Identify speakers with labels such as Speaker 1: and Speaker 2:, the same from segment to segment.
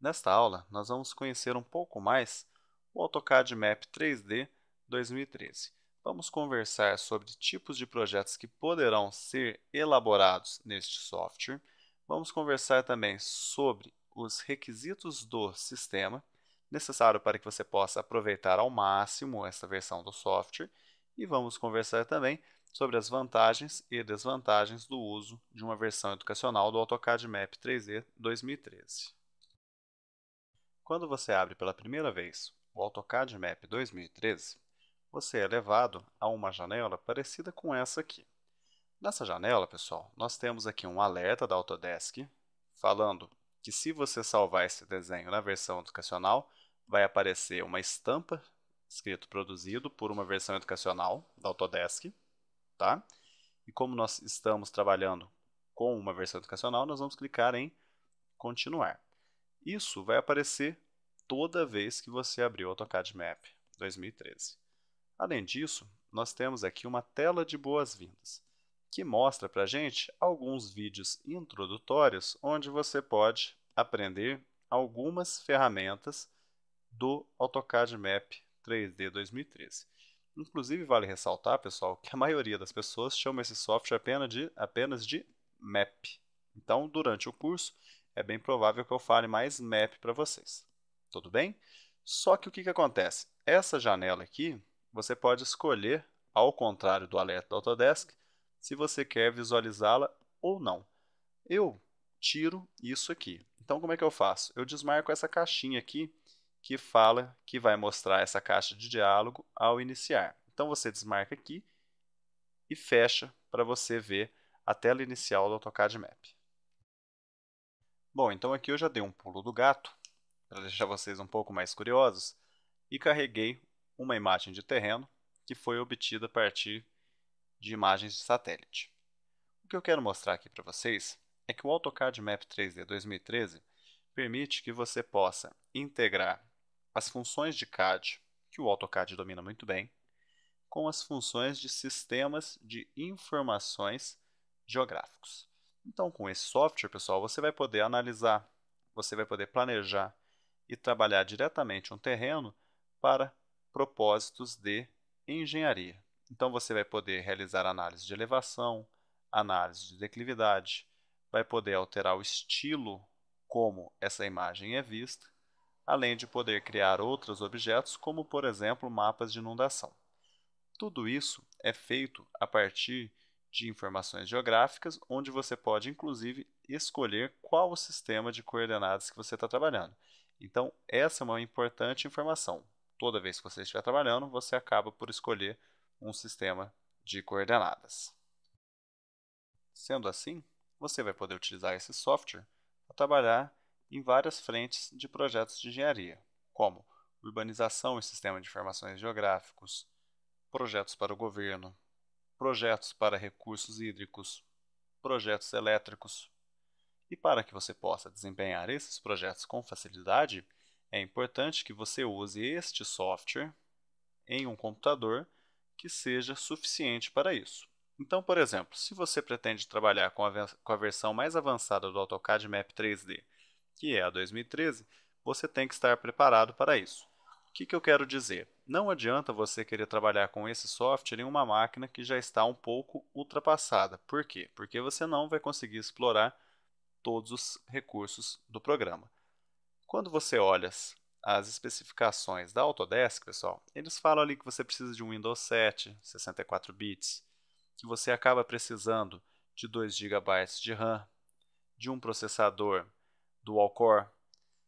Speaker 1: Nesta aula, nós vamos conhecer um pouco mais o AutoCAD Map 3D 2013. Vamos conversar sobre tipos de projetos que poderão ser elaborados neste software. Vamos conversar também sobre os requisitos do sistema necessário para que você possa aproveitar ao máximo esta versão do software e vamos conversar também sobre as vantagens e desvantagens do uso de uma versão educacional do AutoCAD Map 3D 2013. Quando você abre pela primeira vez o AutoCAD Map 2013, você é levado a uma janela parecida com essa aqui. Nessa janela, pessoal, nós temos aqui um alerta da Autodesk falando que se você salvar esse desenho na versão educacional, vai aparecer uma estampa escrito produzido por uma versão educacional da Autodesk tá? E como nós estamos trabalhando com uma versão educacional, nós vamos clicar em continuar. Isso vai aparecer toda vez que você abrir o AutoCAD Map 2013. Além disso, nós temos aqui uma tela de boas-vindas, que mostra para a gente alguns vídeos introdutórios onde você pode aprender algumas ferramentas do AutoCAD Map 3D 2013. Inclusive, vale ressaltar, pessoal, que a maioria das pessoas chama esse software apenas de, apenas de MAP. Então, durante o curso, é bem provável que eu fale mais MAP para vocês. Tudo bem? Só que o que, que acontece? Essa janela aqui, você pode escolher, ao contrário do alerta da Autodesk, se você quer visualizá-la ou não. Eu tiro isso aqui. Então, como é que eu faço? Eu desmarco essa caixinha aqui que fala que vai mostrar essa caixa de diálogo ao iniciar. Então você desmarca aqui e fecha para você ver a tela inicial do AutoCAD Map. Bom, então aqui eu já dei um pulo do gato, para deixar vocês um pouco mais curiosos, e carreguei uma imagem de terreno que foi obtida a partir de imagens de satélite. O que eu quero mostrar aqui para vocês é que o AutoCAD Map 3D 2013 permite que você possa integrar as funções de CAD, que o AutoCAD domina muito bem, com as funções de sistemas de informações geográficos. Então, com esse software, pessoal, você vai poder analisar, você vai poder planejar e trabalhar diretamente um terreno para propósitos de engenharia. Então, você vai poder realizar análise de elevação, análise de declividade, vai poder alterar o estilo como essa imagem é vista, além de poder criar outros objetos, como por exemplo mapas de inundação. Tudo isso é feito a partir de informações geográficas, onde você pode inclusive escolher qual o sistema de coordenadas que você está trabalhando. Então, essa é uma importante informação. Toda vez que você estiver trabalhando, você acaba por escolher um sistema de coordenadas. Sendo assim, você vai poder utilizar esse software para trabalhar em várias frentes de projetos de engenharia, como urbanização e sistema de informações geográficos, projetos para o governo, projetos para recursos hídricos, projetos elétricos. E para que você possa desempenhar esses projetos com facilidade, é importante que você use este software em um computador que seja suficiente para isso. Então, por exemplo, se você pretende trabalhar com a, com a versão mais avançada do AutoCAD Map 3D que é a 2013, você tem que estar preparado para isso. O que, que eu quero dizer? Não adianta você querer trabalhar com esse software em uma máquina que já está um pouco ultrapassada. Por quê? Porque você não vai conseguir explorar todos os recursos do programa. Quando você olha as especificações da Autodesk, pessoal, eles falam ali que você precisa de um Windows 7, 64 bits, que você acaba precisando de 2 GB de RAM, de um processador Dual Core,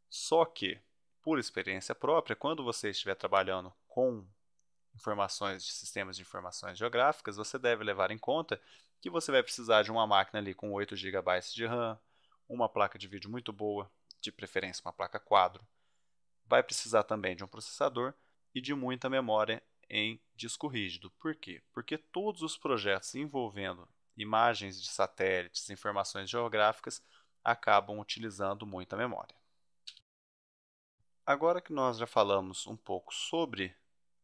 Speaker 1: Só que, por experiência própria, quando você estiver trabalhando com informações de sistemas de informações geográficas, você deve levar em conta que você vai precisar de uma máquina ali com 8 GB de RAM, uma placa de vídeo muito boa, de preferência uma placa quadro. Vai precisar também de um processador e de muita memória em disco rígido. Por quê? Porque todos os projetos envolvendo imagens de satélites, informações geográficas, acabam utilizando muita memória. Agora que nós já falamos um pouco sobre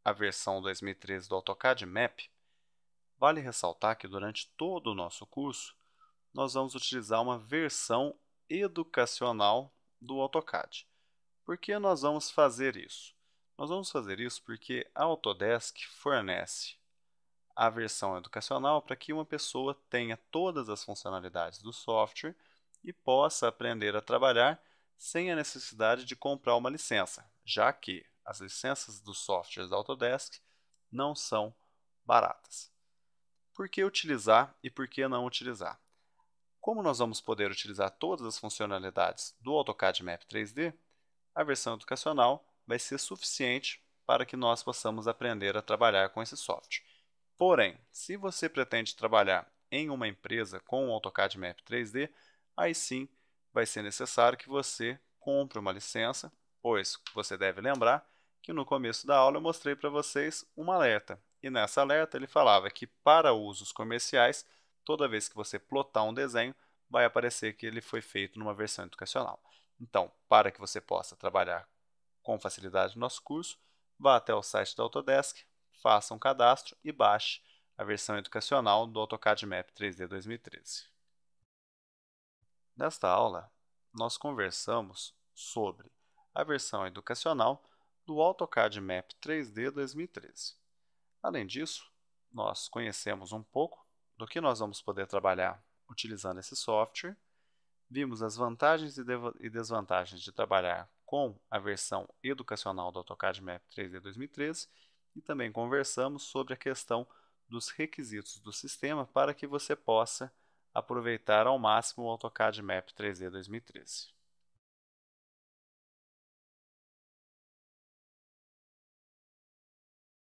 Speaker 1: a versão 2013 do AutoCAD Map, vale ressaltar que durante todo o nosso curso nós vamos utilizar uma versão educacional do AutoCAD. Por que nós vamos fazer isso? Nós vamos fazer isso porque a Autodesk fornece a versão educacional para que uma pessoa tenha todas as funcionalidades do software e possa aprender a trabalhar sem a necessidade de comprar uma licença, já que as licenças dos softwares da Autodesk não são baratas. Por que utilizar e por que não utilizar? Como nós vamos poder utilizar todas as funcionalidades do AutoCAD Map 3D, a versão educacional vai ser suficiente para que nós possamos aprender a trabalhar com esse software. Porém, se você pretende trabalhar em uma empresa com o AutoCAD Map 3D, aí sim vai ser necessário que você compre uma licença, pois você deve lembrar que no começo da aula eu mostrei para vocês uma alerta. E nessa alerta ele falava que para usos comerciais, toda vez que você plotar um desenho, vai aparecer que ele foi feito numa versão educacional. Então, para que você possa trabalhar com facilidade no nosso curso, vá até o site da Autodesk, faça um cadastro e baixe a versão educacional do AutoCAD Map 3D 2013. Nesta aula, nós conversamos sobre a versão educacional do AutoCAD Map 3D 2013. Além disso, nós conhecemos um pouco do que nós vamos poder trabalhar utilizando esse software, vimos as vantagens e desvantagens de trabalhar com a versão educacional do AutoCAD Map 3D 2013 e também conversamos sobre a questão dos requisitos do sistema para que você possa aproveitar ao máximo o AutoCAD Map 3D 2013.